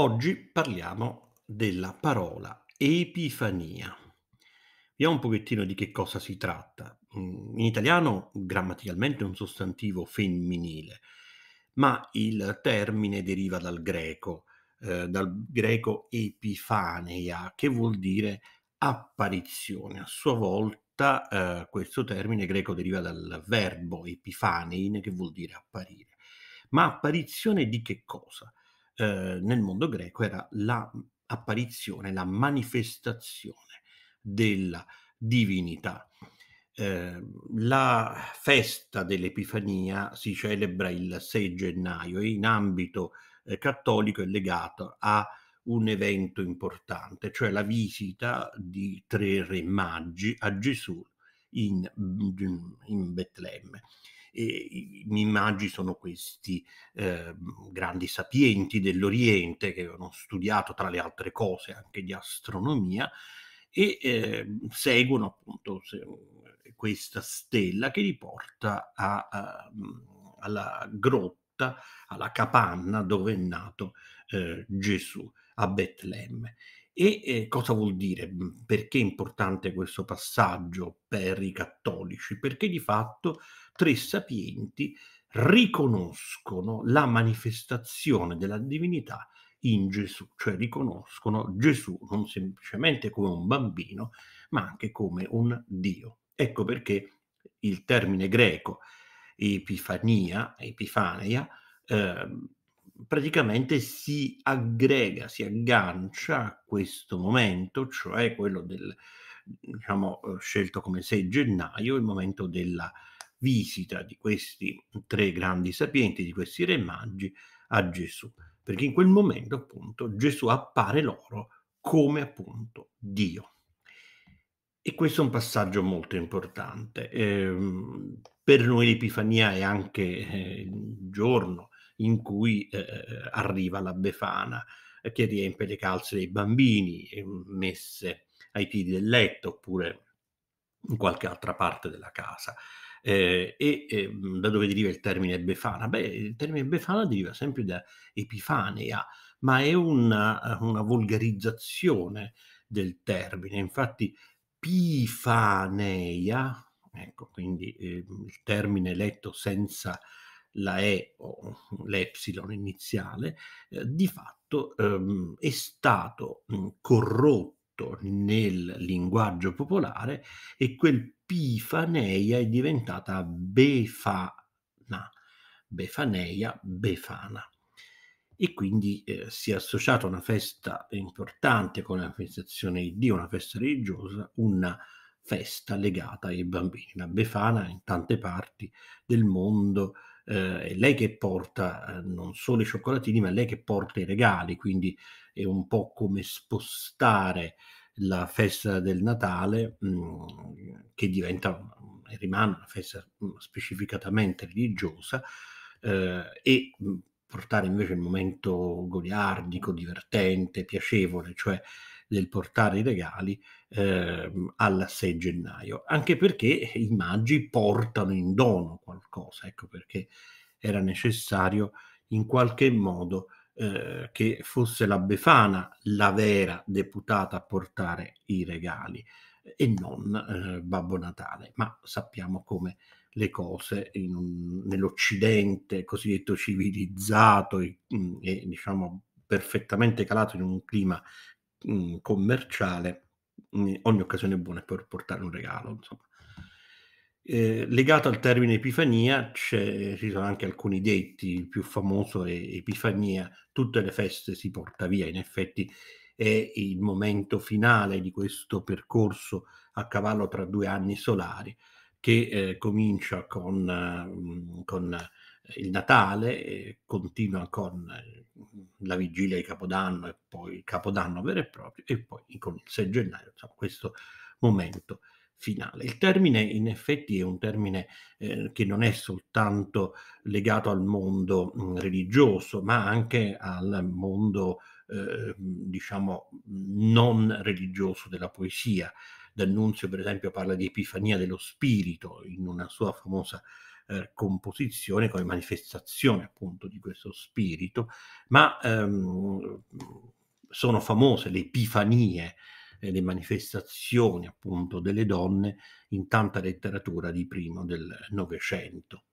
Oggi parliamo della parola epifania. Vediamo un pochettino di che cosa si tratta. In italiano grammaticalmente è un sostantivo femminile, ma il termine deriva dal greco, eh, dal greco epifaneia, che vuol dire apparizione. A sua volta eh, questo termine greco deriva dal verbo epifanein, che vuol dire apparire. Ma apparizione di che cosa? Eh, nel mondo greco era l'apparizione, la, la manifestazione della divinità. Eh, la festa dell'Epifania si celebra il 6 gennaio e in ambito eh, cattolico è legata a un evento importante, cioè la visita di tre re maggi a Gesù in, in Betlemme. E i mimaggi sono questi eh, grandi sapienti dell'Oriente che avevano studiato, tra le altre cose, anche di astronomia e eh, seguono appunto se, eh, questa stella che li porta a, a, alla grotta, alla capanna dove è nato eh, Gesù a Betlemme. E eh, cosa vuol dire? Perché è importante questo passaggio per i cattolici? Perché di fatto tre sapienti riconoscono la manifestazione della divinità in Gesù, cioè riconoscono Gesù non semplicemente come un bambino, ma anche come un Dio. Ecco perché il termine greco epifania, epifaneia, eh, praticamente si aggrega, si aggancia a questo momento, cioè quello del, diciamo, eh, scelto come 6 gennaio, il momento della visita di questi tre grandi sapienti, di questi re magi, a Gesù. Perché in quel momento, appunto, Gesù appare loro come appunto Dio. E questo è un passaggio molto importante. Eh, per noi l'Epifania è anche eh, il giorno in cui eh, arriva la Befana eh, che riempie le calze dei bambini eh, messe ai piedi del letto oppure in qualche altra parte della casa. Eh, e eh, da dove deriva il termine Befana? Beh, il termine Befana deriva sempre da Epifanea, ma è una, una volgarizzazione del termine. Infatti, Pifaneia, ecco, quindi eh, il termine letto senza la E o l'Epsilon iniziale, eh, di fatto ehm, è stato mm, corrotto nel linguaggio popolare e quel Pifaneia è diventata Befana, Befaneia, Befana. E quindi eh, si è associata una festa importante con la manifestazione di Dio, una festa religiosa, una festa legata ai bambini. La Befana in tante parti del mondo eh, è lei che porta eh, non solo i cioccolatini, ma è lei che porta i regali, quindi è un po' come spostare la festa del Natale mh, mm, che diventa, mm, rimane una festa mm, specificatamente religiosa eh, e portare invece il momento goliardico, divertente, piacevole, cioè del portare i regali eh, al 6 gennaio, anche perché i magi portano in dono qualcosa, ecco perché era necessario in qualche modo eh, che fosse la Befana la vera deputata a portare i regali e non eh, Babbo Natale, ma sappiamo come le cose un, nell'Occidente cosiddetto civilizzato e, mm, e, diciamo perfettamente calato in un clima Mhmm, commerciale, mhmm, ogni occasione buona è per portare un regalo. Insomma. Eh, legato al termine Epifania ci sono anche alcuni detti, il più famoso è Epifania, tutte le feste si porta via, in effetti è il momento finale di questo percorso a cavallo tra due anni solari che eh, comincia con, mhmm, con il Natale, continua con eh, la vigilia di Capodanno e poi il Capodanno vero e proprio e poi con il 6 gennaio, insomma, questo momento finale. Il termine in effetti è un termine eh, che non è soltanto legato al mondo mh, mm, religioso, ma anche al mondo eh, diciamo non religioso della poesia. D'Annunzio per esempio parla di Epifania dello Spirito in una sua famosa eh, composizione, come manifestazione appunto di questo spirito, ma ehm, sono famose le epifanie, eh, le manifestazioni appunto delle donne in tanta letteratura di primo del Novecento.